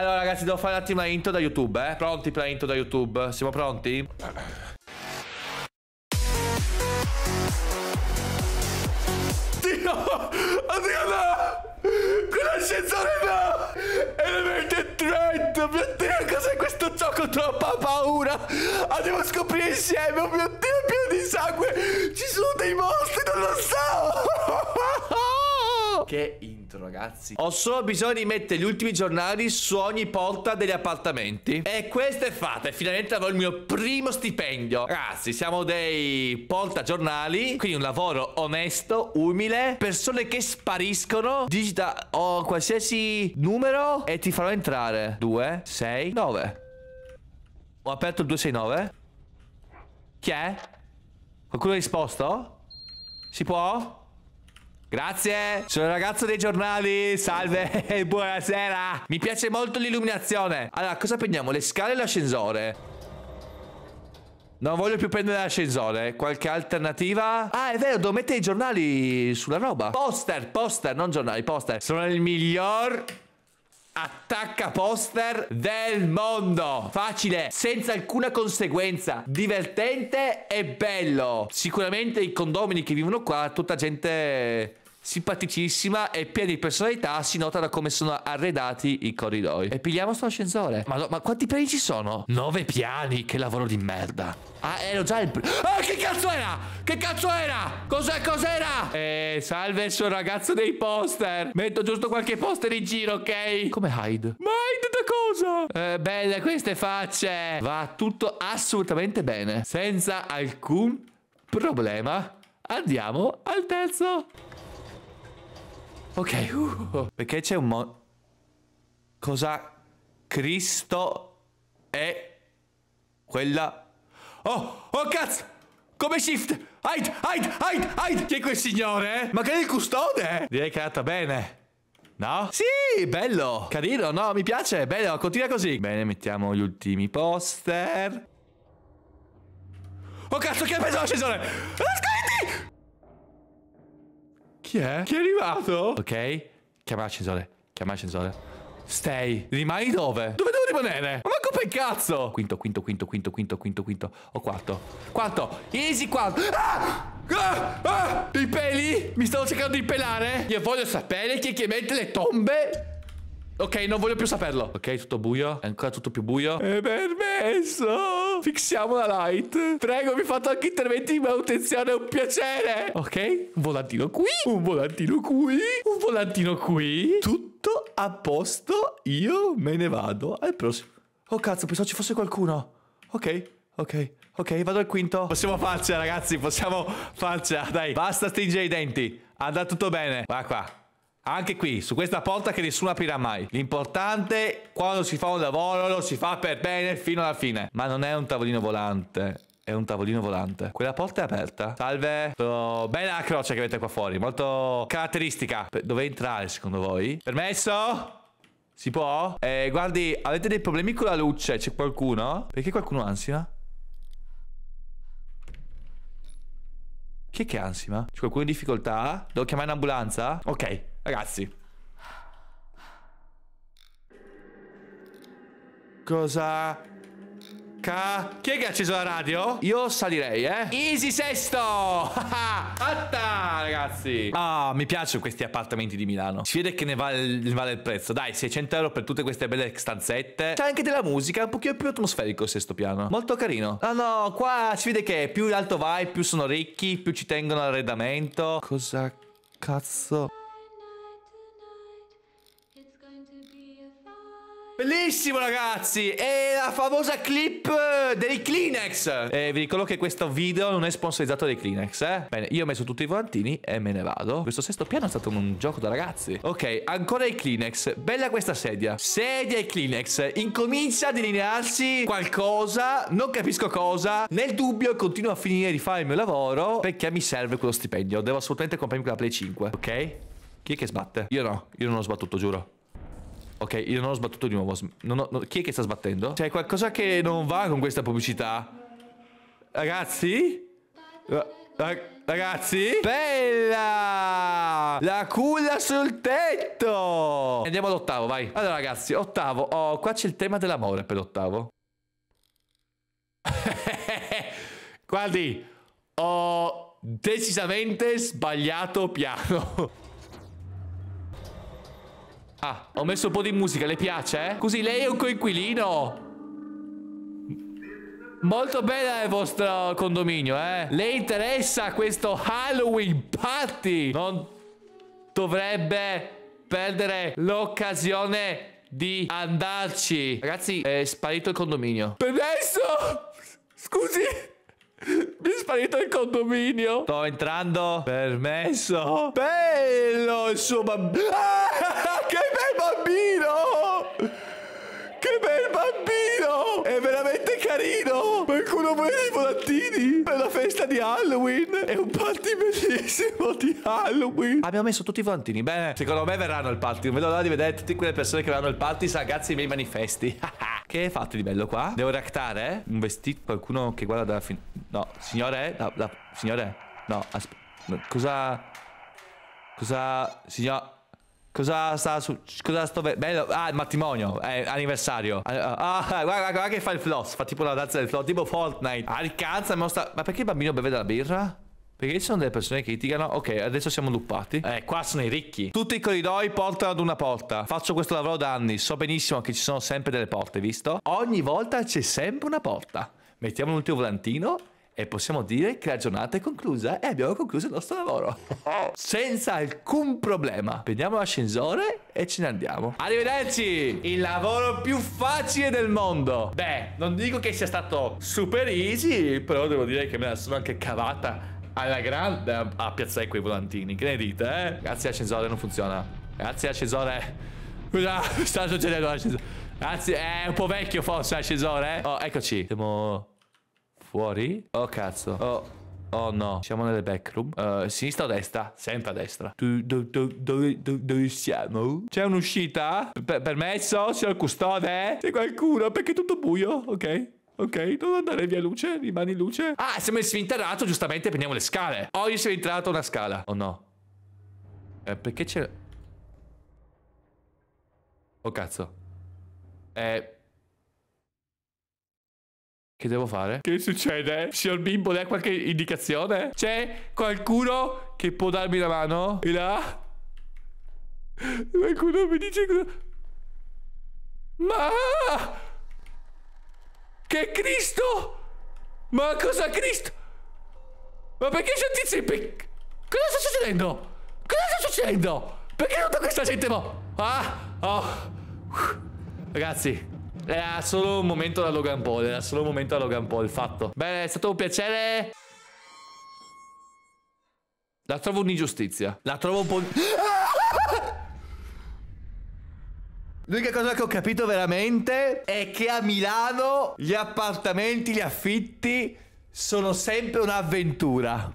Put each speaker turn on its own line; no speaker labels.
Allora ragazzi devo fare un attimo la intro da YouTube eh Pronti per la intro da YouTube? Siamo pronti? Dio! Oddio no! Quell'ascensore no! Elevated Threat! Oh, mio Dio cos'è questo gioco? Troppa paura! Andiamo ah, a scoprire insieme! Oh mio Dio pieno di sangue! Ci sono dei mostri! Non lo so! Che intro ragazzi Ho solo bisogno di mettere gli ultimi giornali su ogni porta degli appartamenti E questa è fatta e finalmente avrò il mio primo stipendio Ragazzi siamo dei porta giornali. Quindi un lavoro onesto, umile Persone che spariscono Digita o qualsiasi numero e ti farò entrare 2, 6, 9 Ho aperto il 269 Chi è? Qualcuno ha risposto? Si può? Grazie, sono il ragazzo dei giornali, salve, buonasera Mi piace molto l'illuminazione Allora, cosa prendiamo? Le scale e l'ascensore Non voglio più prendere l'ascensore Qualche alternativa? Ah, è vero, devo mettere i giornali sulla roba Poster, poster, non giornali, poster Sono il miglior attacca poster del mondo. Facile, senza alcuna conseguenza. Divertente e bello. Sicuramente i condomini che vivono qua, tutta gente simpaticissima e piena di personalità, si nota da come sono arredati i corridoi. E pigliamo sto ascensore. Ma, ma quanti piani ci sono? Nove piani, che lavoro di merda. Ah, ero già il... Ah, che cazzo era? Che cazzo era? Cos'è, cos'era? Eh, salve il ragazzo dei poster. Metto giusto qualche poster in giro, ok? Come hide? Ma hide da cosa? Eh, belle queste facce. Va tutto assolutamente bene. Senza alcun problema. Andiamo al terzo. Ok, uh, perché c'è un mo... Cosa... Cristo è... Quella... Oh, oh cazzo! Come shift! Hide, hide, hide, hide! Chi è quel signore, eh? Magari il custode! Direi che è andata bene. No? Sì, bello! Carino, no, mi piace, bello, continua così. Bene, mettiamo gli ultimi poster. Oh cazzo, che ha preso l'ascensore? Let's go! Chi è? Chi è arrivato? Ok, chiama l'ascensore, chiama l'ascensore. Stay, rimani dove? Dove devo rimanere? Ma manco per cazzo! Quinto, quinto, quinto, quinto, quinto, quinto, quinto. O quarto. Quarto, easy quarto. Ah! Ah! Ah! I peli? Mi stavo cercando di pelare? Io voglio sapere chi è che mette le tombe Ok, non voglio più saperlo. Ok, tutto buio. È ancora tutto più buio. È permesso. Fixiamo la light. Prego, mi fate anche interventi di manutenzione. È un piacere. Ok, un volantino qui. Un volantino qui. Un volantino qui. Tutto a posto. Io me ne vado al prossimo. Oh, cazzo, pensavo ci fosse qualcuno. Ok, ok. Ok, vado al quinto. Possiamo farcela, ragazzi. Possiamo farcela. Dai, basta stringere i denti. Andrà tutto bene. Va qua. Anche qui, su questa porta che nessuno aprirà mai. L'importante, quando si fa un lavoro, lo si fa per bene fino alla fine. Ma non è un tavolino volante. È un tavolino volante. Quella porta è aperta. Salve. Oh, bella la croce che avete qua fuori. Molto caratteristica. Dove entrare, secondo voi? Permesso? Si può? Eh, guardi, avete dei problemi con la luce? C'è qualcuno? Perché qualcuno ansima? Chi è che ansima? C'è qualcuno in difficoltà? Devo chiamare un'ambulanza? Ok, Ragazzi. Cosa? Ca... Chi è che ha acceso la radio? Io salirei, eh. Easy sesto! Fatta, ragazzi! Ah, mi piacciono questi appartamenti di Milano. Si vede che ne vale, ne vale, il prezzo. Dai, 600 euro per tutte queste belle stanzette. C'è anche della musica, un pochino più atmosferico il sesto piano. Molto carino. No, ah, no, qua si vede che più in alto vai, più sono ricchi, più ci tengono all'arredamento. Cosa cazzo? Bellissimo ragazzi È la famosa clip dei Kleenex E vi ricordo che questo video non è sponsorizzato dai Kleenex eh? Bene io ho messo tutti i volantini e me ne vado Questo sesto piano è stato un gioco da ragazzi Ok ancora i Kleenex Bella questa sedia Sedia e Kleenex Incomincia a delinearsi qualcosa Non capisco cosa Nel dubbio continuo a finire di fare il mio lavoro Perché mi serve quello stipendio Devo assolutamente comprarmi quella Play 5 Ok? Chi è che sbatte? Io no Io non ho sbattuto giuro Ok, io non ho sbattuto di nuovo. Ho, no, chi è che sta sbattendo? C'è qualcosa che non va con questa pubblicità. Ragazzi? Ragazzi? Ragazzi Bella La culla sul tetto Andiamo all'ottavo vai Allora ragazzi ottavo oh, Qua c'è il tema dell'amore per l'ottavo Guardi Ho decisamente sbagliato piano Ah, ho messo un po' di musica, le piace, eh? Così lei è un coinquilino. Molto bella il vostro condominio, eh? Le interessa questo Halloween party? Non dovrebbe perdere l'occasione di andarci. Ragazzi, è sparito il condominio. Per adesso! Scusi! Mi è sparito il condominio. Sto entrando. Permesso. Bello, insomma. Ah, che promuovere i volantini per la festa di Halloween. È un party bellissimo di Halloween. Abbiamo messo tutti i volantini. Bene, secondo me verranno al party. Non vedo l'ora di vedere tutte quelle persone che verranno al party. Ragazzi, i miei manifesti. che fate di bello qua? Devo reactare? Un vestito? Qualcuno che guarda dalla fine? No, signore? La, la, signore? No, aspetta. Cosa... Cosa... Signora... Cosa sta su... Cosa sto... Bello... Ah, il matrimonio. Eh, anniversario. Ah, guarda, guarda che fa il floss. Fa tipo la danza del floss. Tipo Fortnite. Alcanza, ah, mostra... Ma perché il bambino beve della birra? Perché ci sono delle persone che litigano? Ok, adesso siamo luppati. Eh, qua sono i ricchi. Tutti i corridoi portano ad una porta. Faccio questo lavoro da anni. So benissimo che ci sono sempre delle porte, visto? Ogni volta c'è sempre una porta. Mettiamo l'ultimo volantino e possiamo dire che la giornata è conclusa e abbiamo concluso il nostro lavoro. Senza alcun problema. Prendiamo l'ascensore e ce ne andiamo. Arrivederci! Il lavoro più facile del mondo. Beh, non dico che sia stato super easy, però devo dire che me la sono anche cavata alla grande a piazzare quei volantini. Che ne dite, eh? Grazie ascensore, non funziona. Grazie ascensore. Cosa sta succedendo l'ascensore? Grazie, è un po' vecchio forse l'ascensore, eh? Oh, eccoci. Siamo fuori? Oh cazzo. Oh. Oh no, siamo nelle backroom. Uh, sinistra o destra? Sempre a destra. Do, do, do, dove, dove, siamo? C'è un'uscita? permesso, signor custode? C'è qualcuno? Perché è tutto buio? Ok. Ok, non andare via luce, rimani luce. Ah, siamo in sfinterrato, giustamente prendiamo le scale. Oh, io sono entrato una scala. Oh no. Eh, perché c'è... Oh cazzo. Eh... Che devo fare? Che succede? Signor bimbo, lei ha qualche indicazione? C'è qualcuno che può darmi la mano? E là? Qualcuno mi dice cosa... Ma... Che Cristo? Ma cosa Cristo? Ma perché c'è tizio pe... Cosa sta succedendo? Cosa sta succedendo? Perché tutta questa gente mo? Ah! Oh! Ragazzi, era solo un momento da Logan Paul, era solo un momento da Logan Paul, fatto. Bene, è stato un piacere. La trovo un'ingiustizia. La trovo un po'... L'unica cosa che ho capito veramente è che a Milano gli appartamenti, gli affitti sono sempre un'avventura.